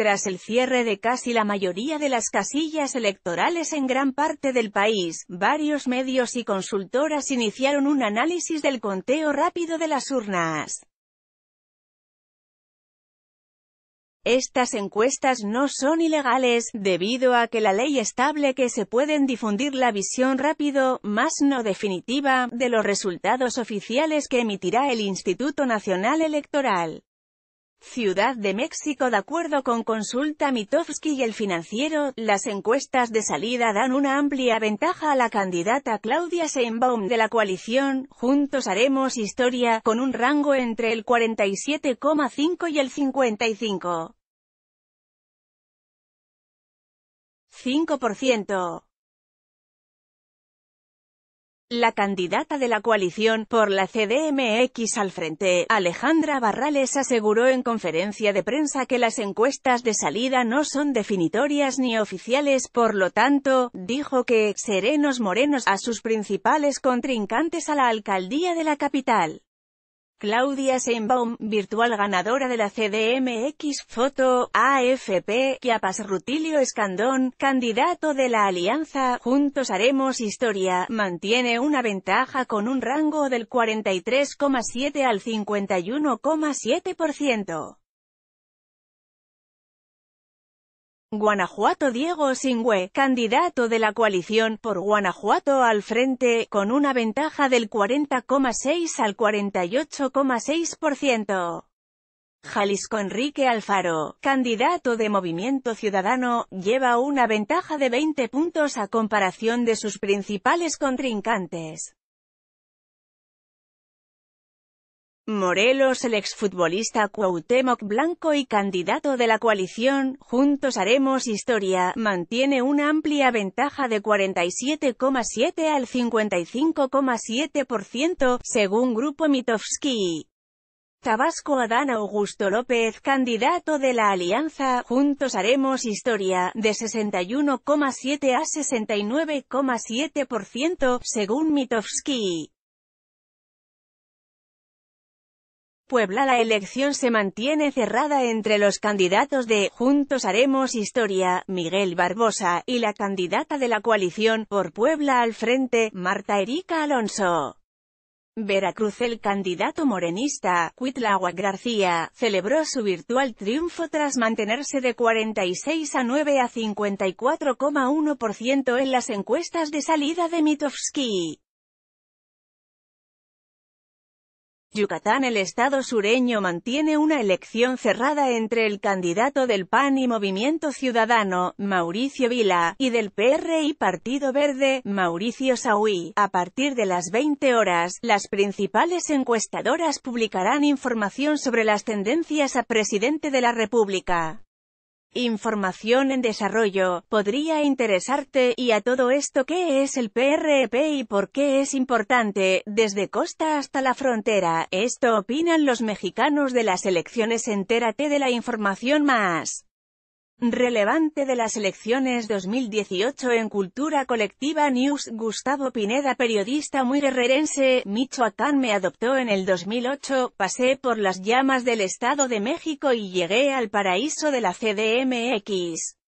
Tras el cierre de casi la mayoría de las casillas electorales en gran parte del país, varios medios y consultoras iniciaron un análisis del conteo rápido de las urnas. Estas encuestas no son ilegales, debido a que la ley estable que se pueden difundir la visión rápido, más no definitiva, de los resultados oficiales que emitirá el Instituto Nacional Electoral. Ciudad de México De acuerdo con Consulta Mitofsky y El Financiero, las encuestas de salida dan una amplia ventaja a la candidata Claudia Seinbaum de la coalición, Juntos Haremos Historia, con un rango entre el 47,5 y el 55. 5%. La candidata de la coalición por la CDMX al frente, Alejandra Barrales, aseguró en conferencia de prensa que las encuestas de salida no son definitorias ni oficiales, por lo tanto, dijo que «serenos morenos» a sus principales contrincantes a la alcaldía de la capital. Claudia Sheinbaum, virtual ganadora de la CDMX, foto, AFP, Chiapas Rutilio Escandón, candidato de la Alianza, Juntos Haremos Historia, mantiene una ventaja con un rango del 43,7 al 51,7%. Guanajuato Diego Singüe, candidato de la coalición por Guanajuato al frente, con una ventaja del 40,6 al 48,6%. Jalisco Enrique Alfaro, candidato de Movimiento Ciudadano, lleva una ventaja de 20 puntos a comparación de sus principales contrincantes. Morelos El exfutbolista Cuauhtémoc Blanco y candidato de la coalición, Juntos Haremos Historia, mantiene una amplia ventaja de 47,7 al 55,7%, según Grupo Mitofsky. Tabasco Adán Augusto López, candidato de la Alianza, Juntos Haremos Historia, de 61,7 a 69,7%, según Mitofsky. Puebla la elección se mantiene cerrada entre los candidatos de Juntos Haremos Historia, Miguel Barbosa, y la candidata de la coalición por Puebla al frente, Marta Erika Alonso. Veracruz el candidato morenista, Cuitláhuac García, celebró su virtual triunfo tras mantenerse de 46 a 9 a 54,1% en las encuestas de salida de Mitofsky. Yucatán El estado sureño mantiene una elección cerrada entre el candidato del PAN y Movimiento Ciudadano, Mauricio Vila, y del PRI Partido Verde, Mauricio Saúl. A partir de las 20 horas, las principales encuestadoras publicarán información sobre las tendencias a presidente de la República. Información en desarrollo, podría interesarte, y a todo esto qué es el PRP y por qué es importante, desde costa hasta la frontera, esto opinan los mexicanos de las elecciones entérate de la información más. Relevante de las elecciones 2018 en Cultura Colectiva News Gustavo Pineda periodista muy guerrerense, Michoacán me adoptó en el 2008, pasé por las llamas del Estado de México y llegué al paraíso de la CDMX.